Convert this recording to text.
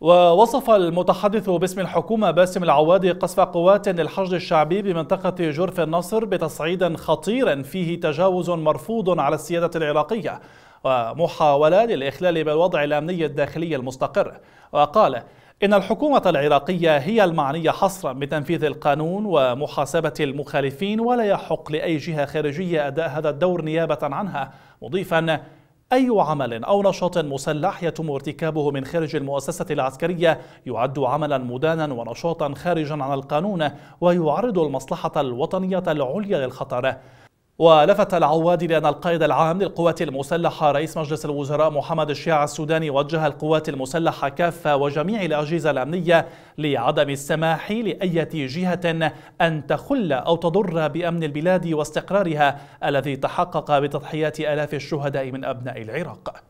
ووصف المتحدث باسم الحكومة باسم العوادي قصف قوات للحشد الشعبي بمنطقة جرف النصر بتصعيد خطير فيه تجاوز مرفوض على السيادة العراقية ومحاولة للإخلال بالوضع الأمني الداخلي المستقر وقال إن الحكومة العراقية هي المعنية حصرا بتنفيذ القانون ومحاسبة المخالفين ولا يحق لأي جهة خارجية أداء هذا الدور نيابة عنها مضيفا أي عمل أو نشاط مسلح يتم ارتكابه من خارج المؤسسة العسكرية يعد عملا مدانا ونشاطا خارجا عن القانون ويعرض المصلحة الوطنية العليا للخطر ولفت العواد لأن القائد العام للقوات المسلحة رئيس مجلس الوزراء محمد الشيع السوداني وجه القوات المسلحة كافة وجميع الأجهزة الأمنية لعدم السماح لأية جهة أن تخل أو تضر بأمن البلاد واستقرارها الذي تحقق بتضحيات آلاف الشهداء من أبناء العراق